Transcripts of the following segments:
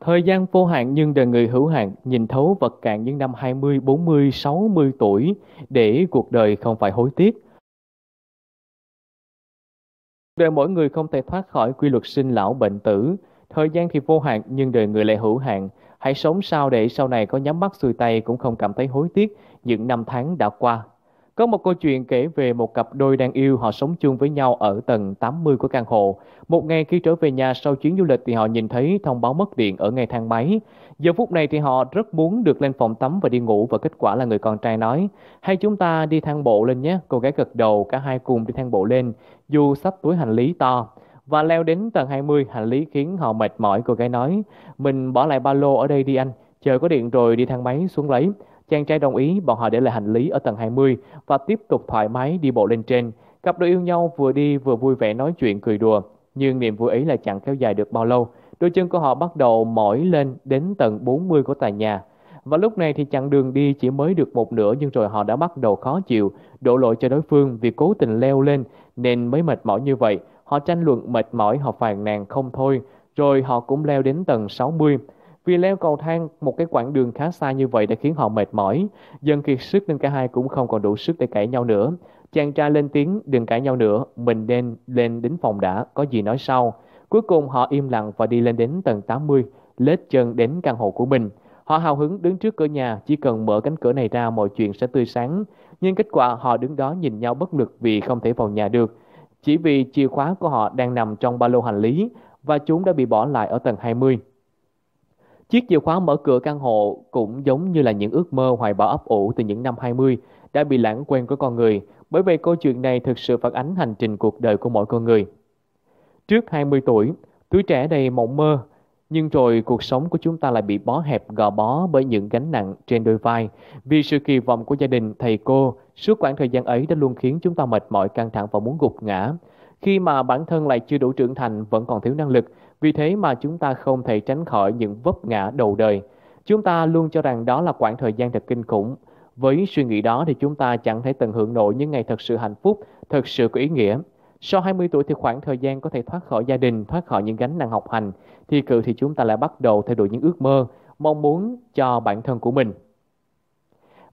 Thời gian vô hạn nhưng đời người hữu hạn nhìn thấu vật cạn những năm 20, 40, 60 tuổi để cuộc đời không phải hối tiếc. Đời mỗi người không thể thoát khỏi quy luật sinh lão bệnh tử. Thời gian thì vô hạn nhưng đời người lại hữu hạn. Hãy sống sao để sau này có nhắm mắt xuôi tay cũng không cảm thấy hối tiếc những năm tháng đã qua. Có một câu chuyện kể về một cặp đôi đang yêu họ sống chung với nhau ở tầng 80 của căn hộ. Một ngày khi trở về nhà sau chuyến du lịch thì họ nhìn thấy thông báo mất điện ở ngay thang máy. Giờ phút này thì họ rất muốn được lên phòng tắm và đi ngủ và kết quả là người con trai nói Hay chúng ta đi thang bộ lên nhé. Cô gái gật đầu cả hai cùng đi thang bộ lên dù sách túi hành lý to. Và leo đến tầng 20 hành lý khiến họ mệt mỏi cô gái nói Mình bỏ lại ba lô ở đây đi anh. Chờ có điện rồi đi thang máy xuống lấy. Chàng trai đồng ý, bọn họ để lại hành lý ở tầng 20 và tiếp tục thoải mái đi bộ lên trên. Cặp đôi yêu nhau vừa đi vừa vui vẻ nói chuyện cười đùa, nhưng niềm vui ấy là chẳng kéo dài được bao lâu. Đôi chân của họ bắt đầu mỏi lên đến tầng 40 của tòa nhà. Và lúc này thì chặng đường đi chỉ mới được một nửa nhưng rồi họ đã bắt đầu khó chịu, đổ lỗi cho đối phương vì cố tình leo lên nên mới mệt mỏi như vậy. Họ tranh luận mệt mỏi, họ phàn nàn không thôi, rồi họ cũng leo đến tầng 60. Vì leo cầu thang một cái quãng đường khá xa như vậy đã khiến họ mệt mỏi, dần kiệt sức nên cả hai cũng không còn đủ sức để cãi nhau nữa. Chàng trai lên tiếng, đừng cãi nhau nữa, mình nên lên đến phòng đã, có gì nói sau. Cuối cùng họ im lặng và đi lên đến tầng 80, lết chân đến căn hộ của mình. Họ hào hứng đứng trước cửa nhà, chỉ cần mở cánh cửa này ra mọi chuyện sẽ tươi sáng. Nhưng kết quả họ đứng đó nhìn nhau bất lực vì không thể vào nhà được. Chỉ vì chìa khóa của họ đang nằm trong ba lô hành lý và chúng đã bị bỏ lại ở tầng 20. Chiếc chìa khóa mở cửa căn hộ cũng giống như là những ước mơ hoài bão ấp ủ từ những năm 20 đã bị lãng quên của con người, bởi vì câu chuyện này thực sự phản ánh hành trình cuộc đời của mỗi con người. Trước 20 tuổi, tuổi trẻ đầy mộng mơ, nhưng rồi cuộc sống của chúng ta lại bị bó hẹp gò bó bởi những gánh nặng trên đôi vai. Vì sự kỳ vọng của gia đình, thầy cô, suốt khoảng thời gian ấy đã luôn khiến chúng ta mệt mỏi căng thẳng và muốn gục ngã khi mà bản thân lại chưa đủ trưởng thành vẫn còn thiếu năng lực, vì thế mà chúng ta không thể tránh khỏi những vấp ngã đầu đời. Chúng ta luôn cho rằng đó là khoảng thời gian thật kinh khủng. Với suy nghĩ đó thì chúng ta chẳng thể tận hưởng nổi những ngày thật sự hạnh phúc, thật sự có ý nghĩa. Sau 20 tuổi thì khoảng thời gian có thể thoát khỏi gia đình, thoát khỏi những gánh nặng học hành. Thi cử thì chúng ta lại bắt đầu theo đuổi những ước mơ, mong muốn cho bản thân của mình.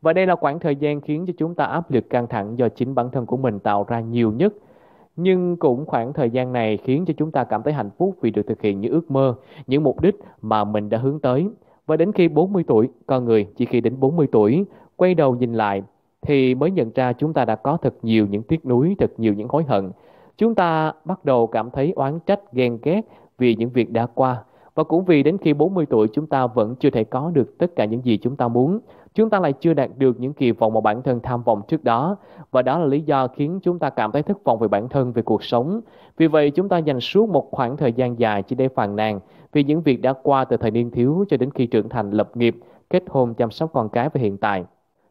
Và đây là khoảng thời gian khiến cho chúng ta áp lực căng thẳng do chính bản thân của mình tạo ra nhiều nhất – nhưng cũng khoảng thời gian này khiến cho chúng ta cảm thấy hạnh phúc vì được thực hiện những ước mơ, những mục đích mà mình đã hướng tới. Và đến khi 40 tuổi, con người chỉ khi đến 40 tuổi, quay đầu nhìn lại thì mới nhận ra chúng ta đã có thật nhiều những tiếc nuối, thật nhiều những hối hận. Chúng ta bắt đầu cảm thấy oán trách, ghen ghét vì những việc đã qua, và cũng vì đến khi 40 tuổi chúng ta vẫn chưa thể có được tất cả những gì chúng ta muốn, chúng ta lại chưa đạt được những kỳ vọng mà bản thân tham vọng trước đó và đó là lý do khiến chúng ta cảm thấy thất vọng về bản thân về cuộc sống vì vậy chúng ta dành suốt một khoảng thời gian dài chỉ để phàn nàn vì những việc đã qua từ thời niên thiếu cho đến khi trưởng thành lập nghiệp kết hôn chăm sóc con cái và hiện tại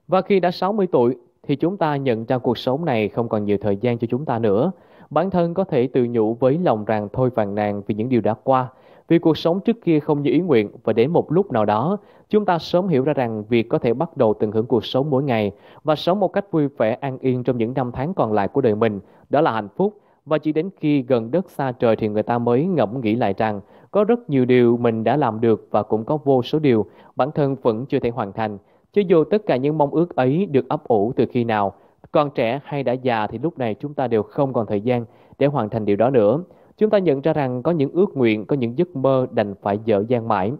và khi đã 60 tuổi thì chúng ta nhận ra cuộc sống này không còn nhiều thời gian cho chúng ta nữa bản thân có thể tự nhủ với lòng rằng thôi phàn nàn vì những điều đã qua vì cuộc sống trước kia không như ý nguyện và đến một lúc nào đó, chúng ta sớm hiểu ra rằng việc có thể bắt đầu tận hưởng cuộc sống mỗi ngày và sống một cách vui vẻ an yên trong những năm tháng còn lại của đời mình, đó là hạnh phúc. Và chỉ đến khi gần đất xa trời thì người ta mới ngẫm nghĩ lại rằng có rất nhiều điều mình đã làm được và cũng có vô số điều bản thân vẫn chưa thể hoàn thành. Chứ dù tất cả những mong ước ấy được ấp ủ từ khi nào, còn trẻ hay đã già thì lúc này chúng ta đều không còn thời gian để hoàn thành điều đó nữa chúng ta nhận ra rằng có những ước nguyện, có những giấc mơ đành phải dở dang mãi.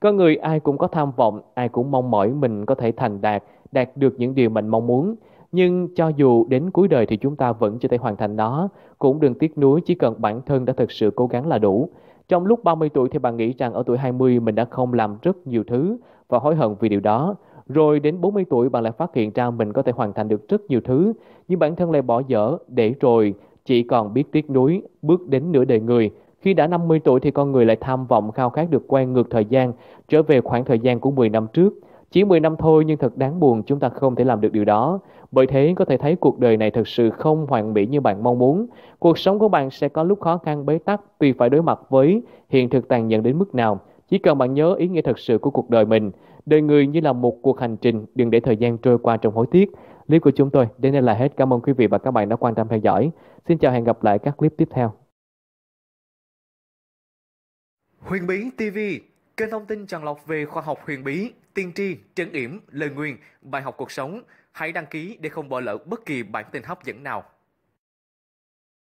Có người ai cũng có tham vọng, ai cũng mong mỏi mình có thể thành đạt, đạt được những điều mình mong muốn. Nhưng cho dù đến cuối đời thì chúng ta vẫn chưa thể hoàn thành nó, cũng đừng tiếc nuối chỉ cần bản thân đã thực sự cố gắng là đủ. Trong lúc 30 tuổi thì bạn nghĩ rằng ở tuổi 20 mình đã không làm rất nhiều thứ và hối hận vì điều đó. Rồi đến 40 tuổi bạn lại phát hiện ra mình có thể hoàn thành được rất nhiều thứ, nhưng bản thân lại bỏ dở để rồi chỉ còn biết tiếc nuối, bước đến nửa đời người. Khi đã 50 tuổi thì con người lại tham vọng khao khát được quay ngược thời gian, trở về khoảng thời gian của 10 năm trước. Chỉ 10 năm thôi nhưng thật đáng buồn chúng ta không thể làm được điều đó. Bởi thế có thể thấy cuộc đời này thật sự không hoàn mỹ như bạn mong muốn. Cuộc sống của bạn sẽ có lúc khó khăn bế tắc tùy phải đối mặt với hiện thực tàn nhẫn đến mức nào. Chỉ cần bạn nhớ ý nghĩa thật sự của cuộc đời mình, Đời người như là một cuộc hành trình, đừng để thời gian trôi qua trong hối tiếc. Clip của chúng tôi đến đây là hết. Cảm ơn quý vị và các bạn đã quan tâm theo dõi. Xin chào hẹn gặp lại các clip tiếp theo. Huyền Bí TV, kênh thông tin tràn lọc về khoa học huyền bí, tiên tri, trấn yểm, lời nguyền, bài học cuộc sống. Hãy đăng ký để không bỏ lỡ bất kỳ bản tin hấp dẫn nào.